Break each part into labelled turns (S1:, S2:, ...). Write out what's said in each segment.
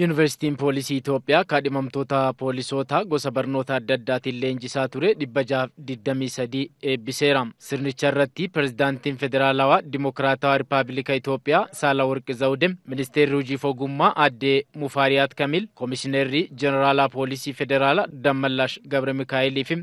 S1: Yuunivarsiitiin Poolisii Itoophiyaa kaadhimamtoota poolisootaa gosa barnoota adda addaatiin leenjisaa ture 623 eebbiseera. Sirnicha irratti pirezidaantiin federaalawaa dimokiraataawaa Rippaabilika Itoophiyaa Saahlaworqi Zawudee, ministeerri hojiif ogummaa addee Mufaariyaat Kamil, komishineerri jeneraalaa poolisii federaalaa Dammallaash Gabre Mikaa'elii fi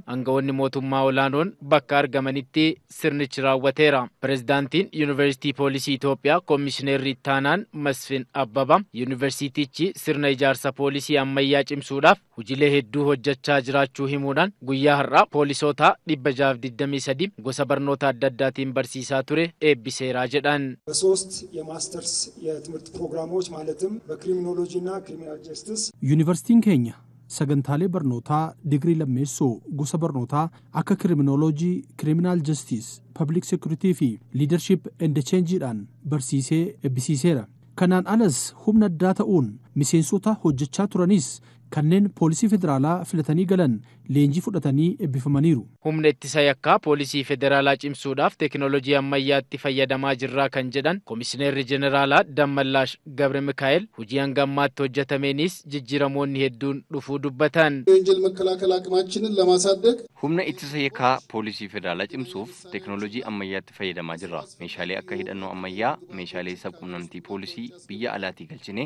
S1: mootummaa olaanoon bakka argamanitti sirnichi raawwateera. Pirezidaantiin Yuunivarsiitii Poolisii Itoophiyaa komishineerri itti Masfin abbaba yuunivarsiitichi sirna ijaarsa poolisii ammayyaa cimsuudhaaf hojiilee hedduu hojjechaa jiraachuu himuudhaan guyyaa har'aa poolisoota 623 gosa barnoota adda addaatiin barsiisaa ture eebbiseeraa jedhan።
S2: በሶስት የማስተርስ የትምህርት ፕሮግራሞች ማለትም በክሪሚኖሎጂና ክሪሚናል justis yuunivarsitiin keenya sagantaalee barnootaa digirii lammeessoo gosa barnootaa akka kiriminoloojii kiriminaal jastiis pabliik sekuritii fi liidarshiip ende cheenjiidhaan barsiisee eebbisiiseera. kanaan alas humna addaa ta'uun miseensota hojjechaa turanis kanneen poolisii federaalaa filatanii galan leenjii fudhatanii eebbifamaniiru.
S1: Humna ittisa yakkaa poolisii federaalaa cimsuudhaaf teekinooloojii ammayyaatti fayyadamaa jirraa kan jedhan komishineerri jeneraalaa Dammallaash Gabre Mikaa'el hojii hanga ammaatti hojjetameenis jijjiiramoonni hedduun dhufuu dubbatan. ወንጀል መከላከል አቅማችንን ለማሳደግ
S2: humna ittisa yakkaa poolisii federaalaa cimsuuf teekinooloojii ammayyaatti fayyadamaa jirra. Meeshaalee akka hidhannoo ammayyaa, meeshaalee sabquunnamtii poolisii biyya alaatii galchine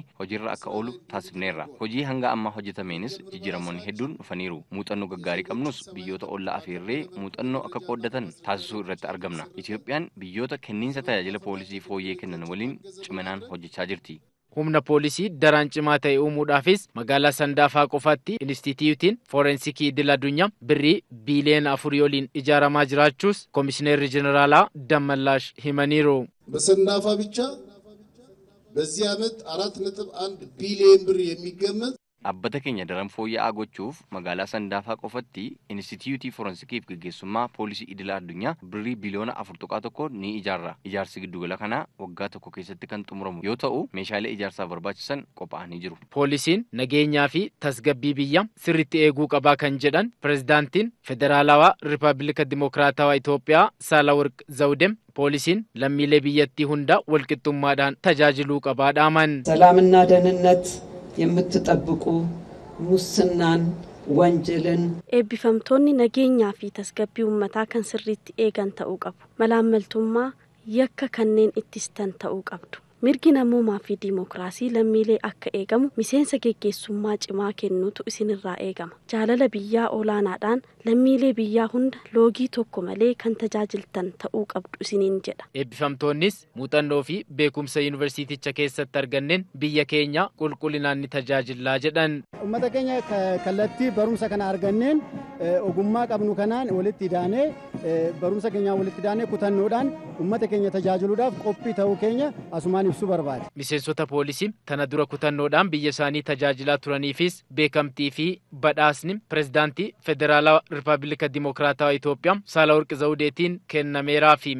S2: Hojii hanga ammaa hojjetameenis jijjiiramoonni hedduun dhufaniiru. Muuxannoo gaggaarii qabnus biyyoota ollaa afeerree muuxannoo akka qooddatan taasisuu irratti argamna. Itoophiyaan biyyoota kenniinsa tajaajila poolisii fooyyee kennan waliin ciminaan hojjechaa jirti.
S1: humna poolisii daraan cimaa ta'e uumuudhaafis magaalaa sandaafaa qofaatti inistitiyuutiin foorensikii Dila addunyaa birrii biiliyeen afurii oliin ijaaramaa jiraachuus komishineerri jeneraalaa Dammallaash himaniiru. በዚህ ዓመት 4.1 ቢሊዮን ብር የሚገመት
S2: dhaabbata keenya daran fooyya'aa gochuuf magaalaa sandaafaa qofatti inistitiyuutii forensikiif gaggeessummaa poolisii idila addunyaa birrii biliyoona afur tokko ni ijaarra ijaarsi giddugala kanaa waggaa tokko keessatti kan xumuramu yoo ta'u meeshaalee ijaarsaaf barbaachisan qophaa'anii jiru.
S1: poolisiin nageenyaa fi tasgabbii biyya sirritti eeguu qabaa kan jedhan pirezidaantiin federaalawaa riippaabilika dimokiraatawaa itoophiyaa saalaworq zawudem poolisiin ለሚሌ ብየቲ ሁንዳ ወልቅጡማዳን ተጃጅሉ ቀባዳማን ሰላምና
S2: ደህንነት የምትጠብቁ musinnaan ወንጀልን Eebbifamtoonni nageenyaa fi tasgabbii uummataa kan sirriitti eegan ta'uu qabu. Malaammaltummaa yakka kanneen ittistan ta'uu qabdu. Mirgi namummaa fi diimokiraasii lammiilee akka eegamu miseensa geggeessummaa cimaa kennuutu isinirraa eegama. Jaalala biyyaa olaanaadhaan lammiilee biyyaa hunda loogii tokko malee kan tajaajiltan ta'uu qabdu isiniin jedha.
S1: Eebbifamtoonnis muuxannoo fi beekumsa yuunivarsiiticha keessatti arganneen biyya keenya qulqullinaan ni tajaajillaa jedhan. Uummata keenya kallattii barumsa kana arganneen e, ogummaa qabnu kanaan walitti ida'anee e, barumsa keenyaa walitti daanee kutannoodhaan uummata keenya tajaajiluudhaaf qophii ta'uu keenya asumaan ibsuu barbaade. Miseensota poolisii tana dura kutannoodhaan biyya isaanii tajaajilaa turaniifis beekamtii fi badhaasni pirezidaantii federaalaa ripabiliika dimokiraatawaa itoophiyaa saala urqiiza hudeetiin kennameeraafi.